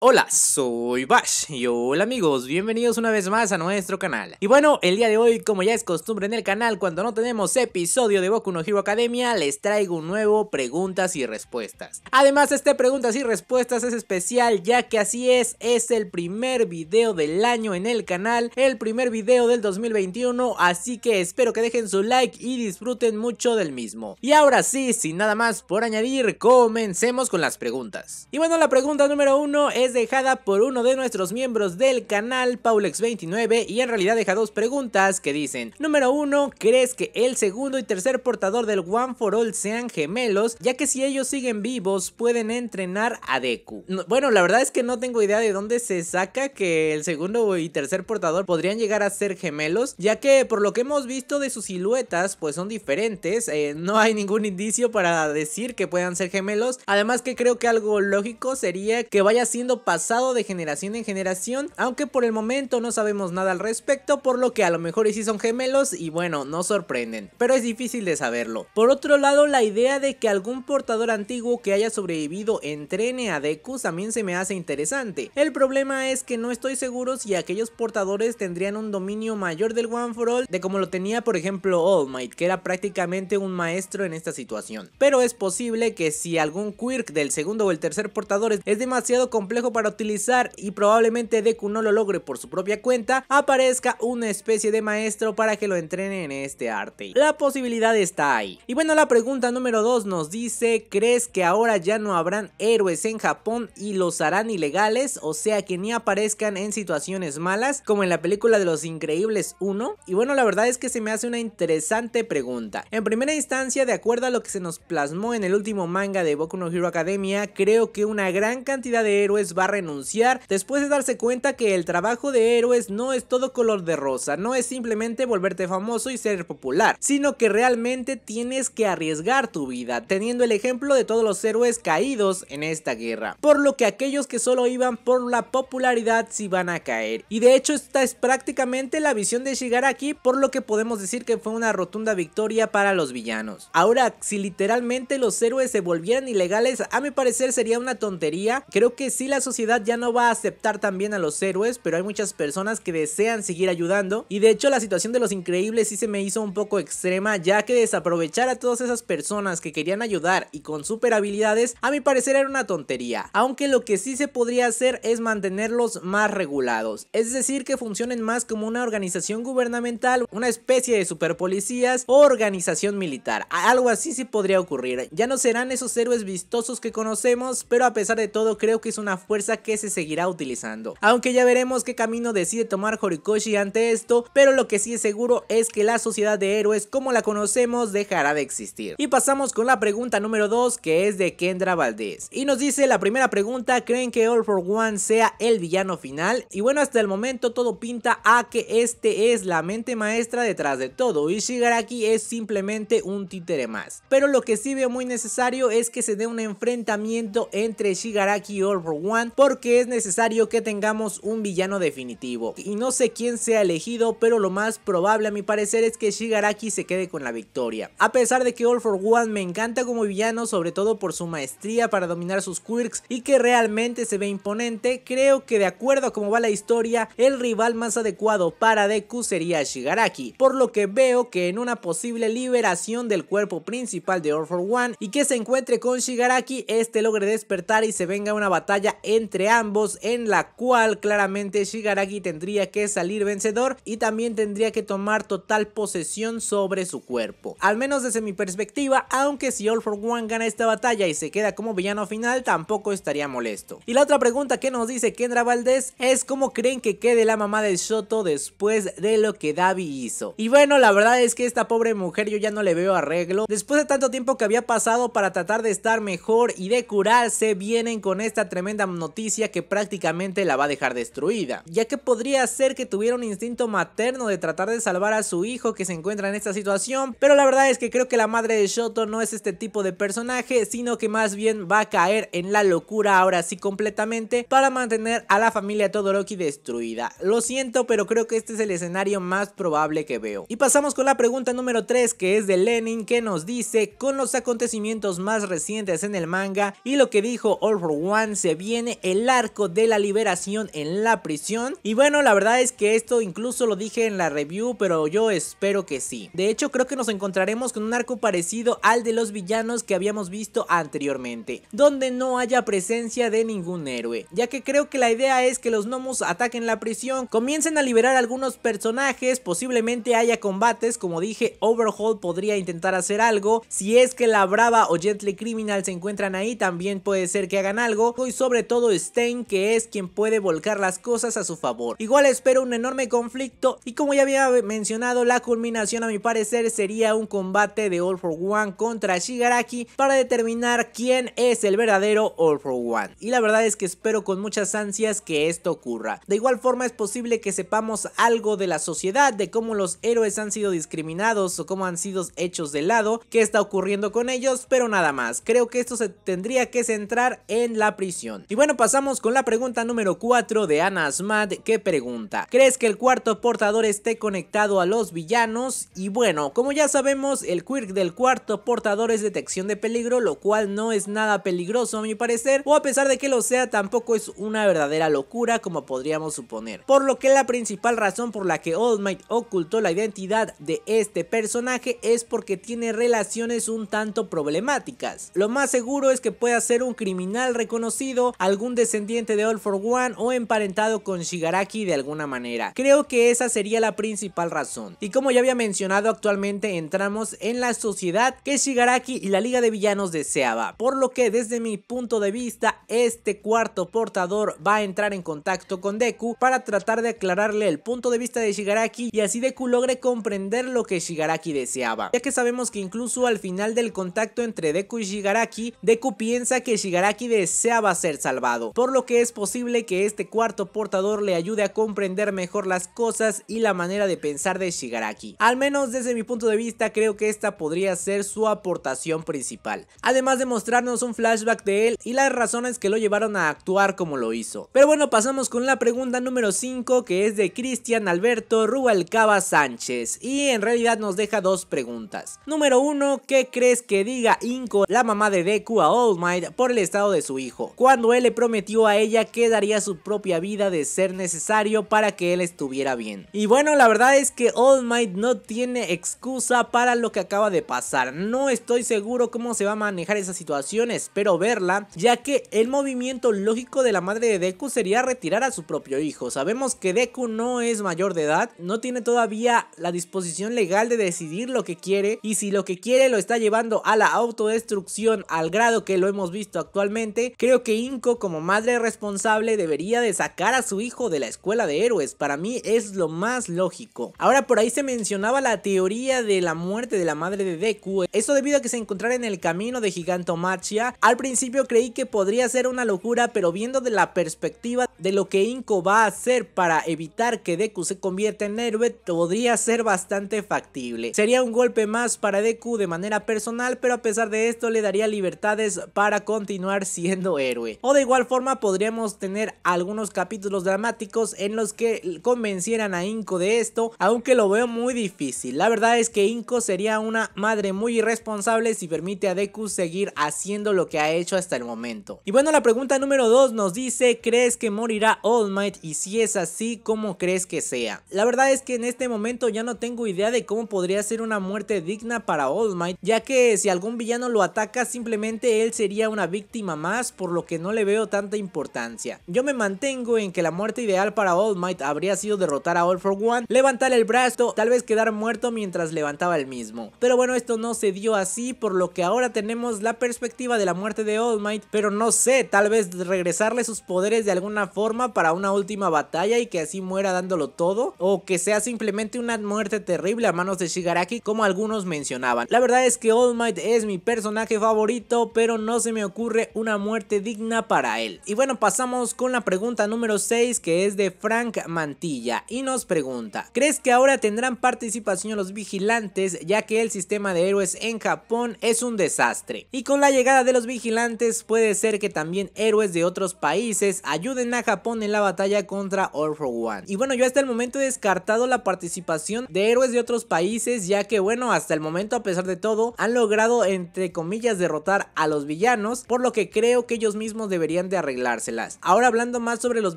Hola, soy Bash y hola amigos, bienvenidos una vez más a nuestro canal Y bueno, el día de hoy, como ya es costumbre en el canal, cuando no tenemos episodio de Boku no Hero Academia Les traigo un nuevo Preguntas y Respuestas Además, este Preguntas y Respuestas es especial ya que así es, es el primer video del año en el canal El primer video del 2021, así que espero que dejen su like y disfruten mucho del mismo Y ahora sí, sin nada más por añadir, comencemos con las preguntas Y bueno, la pregunta número uno es dejada por uno de nuestros miembros del canal, Paulex29, y en realidad deja dos preguntas que dicen, número uno, ¿crees que el segundo y tercer portador del One for All sean gemelos? Ya que si ellos siguen vivos, pueden entrenar a Deku. bueno, la verdad es que no tengo idea de dónde se saca que el segundo y tercer portador podrían llegar a ser gemelos, ya que por lo que hemos visto de sus siluetas, pues son diferentes, eh, no hay ningún indicio para decir que puedan ser gemelos, además que creo que algo lógico sería que vaya siendo pasado de generación en generación, aunque por el momento no sabemos nada al respecto, por lo que a lo mejor y sí son gemelos y bueno, no sorprenden, pero es difícil de saberlo. Por otro lado, la idea de que algún portador antiguo que haya sobrevivido entrene a Deku también se me hace interesante. El problema es que no estoy seguro si aquellos portadores tendrían un dominio mayor del One for All de como lo tenía por ejemplo All Might, que era prácticamente un maestro en esta situación. Pero es posible que si algún quirk del segundo o el tercer portador es demasiado complejo para utilizar y probablemente Deku no lo logre por su propia cuenta, aparezca una especie de maestro para que lo entrene en este arte. La posibilidad está ahí. Y bueno, la pregunta número 2 nos dice, ¿crees que ahora ya no habrán héroes en Japón y los harán ilegales? O sea, que ni aparezcan en situaciones malas, como en la película de Los Increíbles 1. Y bueno, la verdad es que se me hace una interesante pregunta. En primera instancia, de acuerdo a lo que se nos plasmó en el último manga de Boku no Hero Academia, creo que una gran cantidad de héroes va a renunciar después de darse cuenta que el trabajo de héroes no es todo color de rosa, no es simplemente volverte famoso y ser popular, sino que realmente tienes que arriesgar tu vida, teniendo el ejemplo de todos los héroes caídos en esta guerra. Por lo que aquellos que solo iban por la popularidad sí van a caer. Y de hecho esta es prácticamente la visión de llegar aquí, por lo que podemos decir que fue una rotunda victoria para los villanos. Ahora, si literalmente los héroes se volvieran ilegales, a mi parecer sería una tontería. Creo que sí las sociedad ya no va a aceptar también a los héroes, pero hay muchas personas que desean seguir ayudando. Y de hecho la situación de los increíbles sí se me hizo un poco extrema, ya que desaprovechar a todas esas personas que querían ayudar y con super habilidades, a mi parecer era una tontería. Aunque lo que sí se podría hacer es mantenerlos más regulados, es decir, que funcionen más como una organización gubernamental, una especie de policías o organización militar. Algo así sí podría ocurrir. Ya no serán esos héroes vistosos que conocemos, pero a pesar de todo creo que es una fuerza que se seguirá utilizando. Aunque ya veremos qué camino decide tomar Horikoshi ante esto, pero lo que sí es seguro es que la sociedad de héroes como la conocemos dejará de existir. Y pasamos con la pregunta número 2 que es de Kendra Valdés. Y nos dice la primera pregunta, ¿creen que All for One sea el villano final? Y bueno, hasta el momento todo pinta a que este es la mente maestra detrás de todo y Shigaraki es simplemente un títere más. Pero lo que sí veo muy necesario es que se dé un enfrentamiento entre Shigaraki y All for One porque es necesario que tengamos un villano definitivo. Y no sé quién sea elegido, pero lo más probable a mi parecer es que Shigaraki se quede con la victoria. A pesar de que All for One me encanta como villano, sobre todo por su maestría para dominar sus quirks y que realmente se ve imponente, creo que de acuerdo a cómo va la historia, el rival más adecuado para Deku sería Shigaraki, por lo que veo que en una posible liberación del cuerpo principal de All for One y que se encuentre con Shigaraki, este logre despertar y se venga una batalla entre ambos en la cual claramente Shigaraki tendría que salir vencedor y también tendría que tomar total posesión sobre su cuerpo. Al menos desde mi perspectiva, aunque si All For One gana esta batalla y se queda como villano final, tampoco estaría molesto. Y la otra pregunta que nos dice Kendra Valdés es cómo creen que quede la mamá de Shoto después de lo que Davi hizo. Y bueno, la verdad es que esta pobre mujer yo ya no le veo arreglo. Después de tanto tiempo que había pasado para tratar de estar mejor y de curarse, vienen con esta tremenda noticia que prácticamente la va a dejar destruida, ya que podría ser que tuviera un instinto materno de tratar de salvar a su hijo que se encuentra en esta situación, pero la verdad es que creo que la madre de Shoto no es este tipo de personaje, sino que más bien va a caer en la locura ahora sí completamente para mantener a la familia Todoroki destruida. Lo siento, pero creo que este es el escenario más probable que veo. Y pasamos con la pregunta número 3 que es de Lenin que nos dice con los acontecimientos más recientes en el manga y lo que dijo All For One se viene el arco de la liberación en la prisión. Y bueno, la verdad es que esto incluso lo dije en la review, pero yo espero que sí. De hecho, creo que nos encontraremos con un arco parecido al de los villanos que habíamos visto anteriormente, donde no haya presencia de ningún héroe, ya que creo que la idea es que los gnomos ataquen la prisión, comiencen a liberar algunos personajes, posiblemente haya combates, como dije, Overhaul podría intentar hacer algo, si es que la Brava o Gently Criminal se encuentran ahí, también puede ser que hagan algo, y sobre todo todo Stein que es quien puede volcar las cosas a su favor. Igual espero un enorme conflicto y como ya había mencionado la culminación a mi parecer sería un combate de All for One contra Shigaraki para determinar quién es el verdadero All for One. Y la verdad es que espero con muchas ansias que esto ocurra. De igual forma es posible que sepamos algo de la sociedad, de cómo los héroes han sido discriminados o cómo han sido hechos de lado, qué está ocurriendo con ellos, pero nada más. Creo que esto se tendría que centrar en la prisión. Y bueno, pasamos con la pregunta número 4 de Ana Asmad que pregunta, ¿crees que el cuarto portador esté conectado a los villanos? Y bueno, como ya sabemos, el quirk del cuarto portador es detección de peligro, lo cual no es nada peligroso a mi parecer, o a pesar de que lo sea, tampoco es una verdadera locura como podríamos suponer. Por lo que la principal razón por la que All Might ocultó la identidad de este personaje es porque tiene relaciones un tanto problemáticas. Lo más seguro es que pueda ser un criminal reconocido, al descendiente de All for One o emparentado con Shigaraki de alguna manera. Creo que esa sería la principal razón. Y como ya había mencionado, actualmente entramos en la sociedad que Shigaraki y la Liga de Villanos deseaba, por lo que desde mi punto de vista, este cuarto portador va a entrar en contacto con Deku para tratar de aclararle el punto de vista de Shigaraki y así Deku logre comprender lo que Shigaraki deseaba, ya que sabemos que incluso al final del contacto entre Deku y Shigaraki, Deku piensa que Shigaraki deseaba ser salvado por lo que es posible que este cuarto portador le ayude a comprender mejor las cosas y la manera de pensar de Shigaraki. Al menos desde mi punto de vista creo que esta podría ser su aportación principal, además de mostrarnos un flashback de él y las razones que lo llevaron a actuar como lo hizo. Pero bueno, pasamos con la pregunta número 5 que es de Cristian Alberto Rubalcaba Sánchez y en realidad nos deja dos preguntas. Número 1, ¿qué crees que diga Inko, la mamá de Deku a All Might por el estado de su hijo? Cuando él le prometió a ella que daría su propia vida de ser necesario para que él estuviera bien. Y bueno, la verdad es que All Might no tiene excusa para lo que acaba de pasar. No estoy seguro cómo se va a manejar esa situación, espero verla, ya que el movimiento lógico de la madre de Deku sería retirar a su propio hijo. Sabemos que Deku no es mayor de edad, no tiene todavía la disposición legal de decidir lo que quiere y si lo que quiere lo está llevando a la autodestrucción al grado que lo hemos visto actualmente, creo que Inco como madre responsable debería de sacar a su hijo de la escuela de héroes, para mí es lo más lógico. Ahora por ahí se mencionaba la teoría de la muerte de la madre de Deku, eso debido a que se encontrara en el camino de Gigantomachia, al principio creí que podría ser una locura, pero viendo de la perspectiva de lo que Inko va a hacer para evitar que Deku se convierta en héroe, podría ser bastante factible. Sería un golpe más para Deku de manera personal, pero a pesar de esto le daría libertades para continuar siendo héroe. O de igual forma podríamos tener algunos capítulos dramáticos en los que convencieran a Inco de esto, aunque lo veo muy difícil. La verdad es que Inko sería una madre muy irresponsable si permite a Deku seguir haciendo lo que ha hecho hasta el momento. Y bueno, la pregunta número 2 nos dice, ¿crees que morirá All Might? Y si es así, ¿cómo crees que sea? La verdad es que en este momento ya no tengo idea de cómo podría ser una muerte digna para All Might, ya que si algún villano lo ataca, simplemente él sería una víctima más, por lo que no le veo tanta importancia. Yo me mantengo en que la muerte ideal para All Might habría sido derrotar a All For One, levantar el brazo, tal vez quedar muerto mientras levantaba el mismo. Pero bueno, esto no se dio así, por lo que ahora tenemos la perspectiva de la muerte de All Might, pero no sé, tal vez regresarle sus poderes de alguna forma para una última batalla y que así muera dándolo todo, o que sea simplemente una muerte terrible a manos de Shigaraki como algunos mencionaban. La verdad es que All Might es mi personaje favorito, pero no se me ocurre una muerte digna para él. Y bueno, pasamos con la pregunta número 6 que es de Frank Mantilla y nos pregunta, ¿crees que ahora tendrán participación los vigilantes ya que el sistema de héroes en Japón es un desastre? Y con la llegada de los vigilantes puede ser que también héroes de otros países ayuden a Japón en la batalla contra All for One. Y bueno, yo hasta el momento he descartado la participación de héroes de otros países ya que bueno, hasta el momento a pesar de todo han logrado entre comillas derrotar a los villanos por lo que creo que ellos mismos deberían de arreglárselas. Ahora hablando más sobre los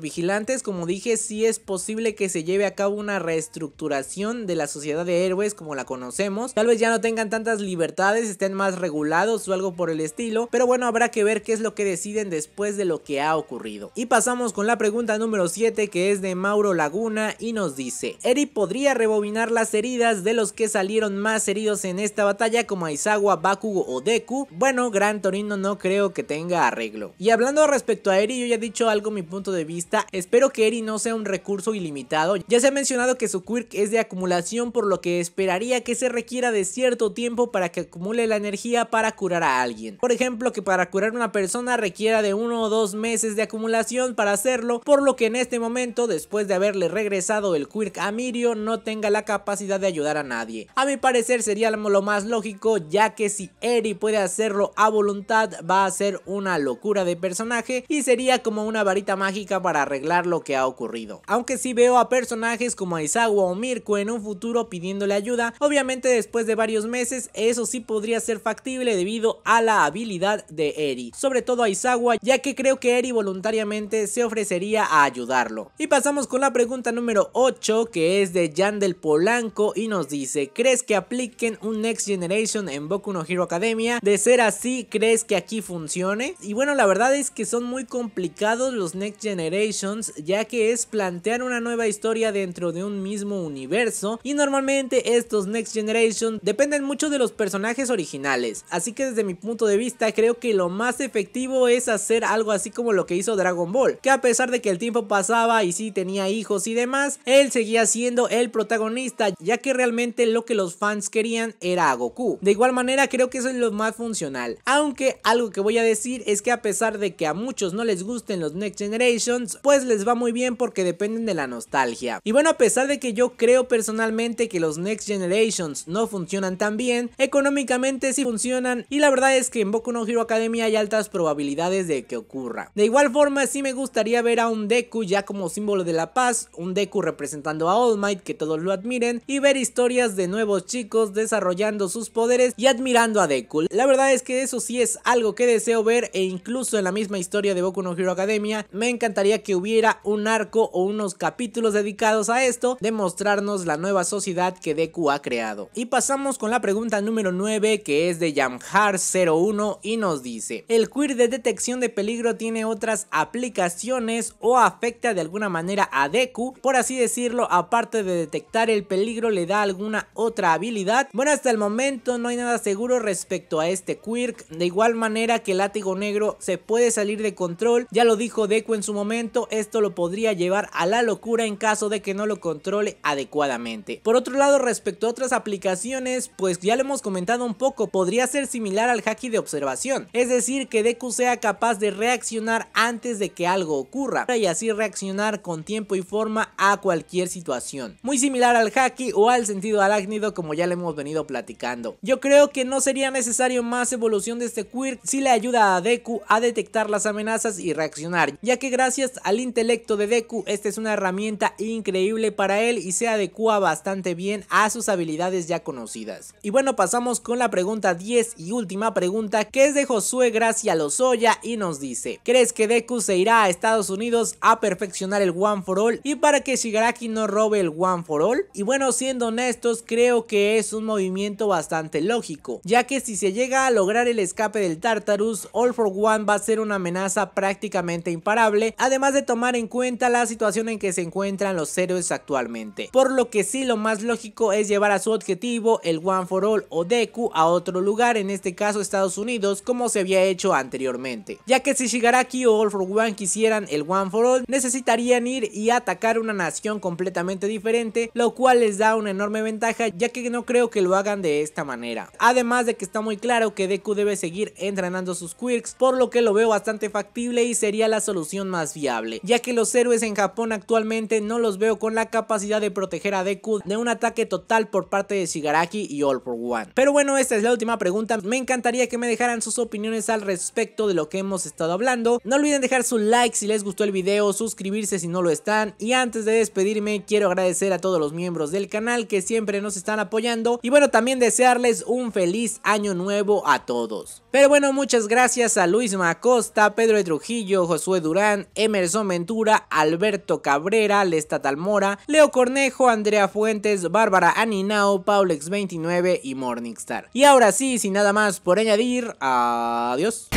vigilantes, como dije, sí es posible que se lleve a cabo una reestructuración de la sociedad de héroes como la conocemos. Tal vez ya no tengan tantas libertades, estén más regulados o algo por el estilo, pero bueno, habrá que ver qué es lo que deciden después de lo que ha ocurrido. Y pasamos con la pregunta número 7 que es de Mauro Laguna y nos dice, Eri podría rebobinar las heridas de los que salieron más heridos en esta batalla como Aizawa, Bakugo o Deku. Bueno, Gran Torino no creo que tenga arreglo. Y hablando respecto a Eri yo ya he dicho algo mi punto de vista, espero que Eri no sea un recurso ilimitado, ya se ha mencionado que su quirk es de acumulación por lo que esperaría que se requiera de cierto tiempo para que acumule la energía para curar a alguien. Por ejemplo que para curar a una persona requiera de uno o dos meses de acumulación para hacerlo, por lo que en este momento después de haberle regresado el quirk a Mirio no tenga la capacidad de ayudar a nadie. A mi parecer sería lo más lógico ya que si Eri puede hacerlo a voluntad va a ser una locura de personaje y sería como una varita mágica para arreglar lo que ha ocurrido. Aunque si sí veo a personajes como Aizawa o Mirko en un futuro pidiéndole ayuda, obviamente después de varios meses eso sí podría ser factible debido a la habilidad de Eri, sobre todo a Aizawa ya que creo que Eri voluntariamente se ofrecería a ayudarlo. Y pasamos con la pregunta número 8 que es de Jan del Polanco y nos dice ¿Crees que apliquen un Next Generation en Boku no Hero Academia? De ser así, ¿crees que aquí funcione? Y bueno, la verdad es que son muy complicados los Next Generations ya que es plantear una nueva historia dentro de un mismo universo y normalmente estos Next Generations dependen mucho de los personajes originales, así que desde mi punto de vista creo que lo más efectivo es hacer algo así como lo que hizo Dragon Ball, que a pesar de que el tiempo pasaba y sí tenía hijos y demás, él seguía siendo el protagonista ya que realmente lo que los fans querían era a Goku. De igual manera creo que eso es lo más funcional, aunque algo que voy a decir es que a pesar de que a muchos no les gusten los Next Generations, pues les va muy bien porque dependen de la nostalgia. Y bueno, a pesar de que yo creo personalmente que los Next Generations no funcionan tan bien, económicamente sí funcionan y la verdad es que en Boku no Hero Academia hay altas probabilidades de que ocurra. De igual forma, sí me gustaría ver a un Deku ya como símbolo de la paz, un Deku representando a All Might que todos lo admiren y ver historias de nuevos chicos desarrollando sus poderes y admirando a Deku. La verdad es que eso sí es algo que deseo ver e incluso en la misma historia de Boku no Hero Academia, me encantaría que hubiera un arco o unos capítulos dedicados a esto, de mostrarnos la nueva sociedad que Deku ha creado. Y pasamos con la pregunta número 9 que es de Yamhar01 y nos dice, ¿el Quirk de detección de peligro tiene otras aplicaciones o afecta de alguna manera a Deku? Por así decirlo, aparte de detectar el peligro, ¿le da alguna otra habilidad? Bueno, hasta el momento no hay nada seguro respecto a este quirk, de igual manera que el látigo negro se puede salir de control. Ya lo dijo Deku en su momento, esto lo podría llevar a la locura en caso de que no lo controle adecuadamente. Por otro lado, respecto a otras aplicaciones, pues ya lo hemos comentado un poco, podría ser similar al Haki de observación. Es decir, que Deku sea capaz de reaccionar antes de que algo ocurra y así reaccionar con tiempo y forma a cualquier situación. Muy similar al Haki o al sentido arácnido como ya le hemos venido platicando. Yo creo que no sería necesario más evolución de este quirk si le ayuda a Deku a detectar las amenazas y reaccionar, ya que gracias al intelecto de Deku, esta es una herramienta increíble para él y se adecua bastante bien a sus habilidades ya conocidas. Y bueno, pasamos con la pregunta 10 y última pregunta, que es de Josué Gracia Lozoya y nos dice, ¿crees que Deku se irá a Estados Unidos a perfeccionar el One for All y para que Shigaraki no robe el One for All? Y bueno, siendo honestos, creo que es un movimiento bastante lógico, ya que si se llega a lograr el escape del Tartarus, All for One va a ser una amenaza amenaza prácticamente imparable, además de tomar en cuenta la situación en que se encuentran los héroes actualmente, por lo que sí lo más lógico es llevar a su objetivo, el One for All o Deku, a otro lugar, en este caso Estados Unidos, como se había hecho anteriormente, ya que si Shigaraki o All for One quisieran el One for All, necesitarían ir y atacar una nación completamente diferente, lo cual les da una enorme ventaja, ya que no creo que lo hagan de esta manera. Además de que está muy claro que Deku debe seguir entrenando sus quirks, por lo que lo veo bastante factible y sería la solución más viable, ya que los héroes en Japón actualmente no los veo con la capacidad de proteger a Deku de un ataque total por parte de Shigaraki y All For One. Pero bueno, esta es la última pregunta, me encantaría que me dejaran sus opiniones al respecto de lo que hemos estado hablando, no olviden dejar su like si les gustó el video, suscribirse si no lo están y antes de despedirme quiero agradecer a todos los miembros del canal que siempre nos están apoyando y bueno también desearles un feliz año nuevo a todos. Pero bueno, muchas gracias a Luis Macosta Pedro de Trujillo, Josué Durán, Emerson Ventura, Alberto Cabrera, Lesta Talmora, Leo Cornejo, Andrea Fuentes, Bárbara Aninao, Paulex29 y Morningstar. Y ahora sí, sin nada más por añadir, adiós.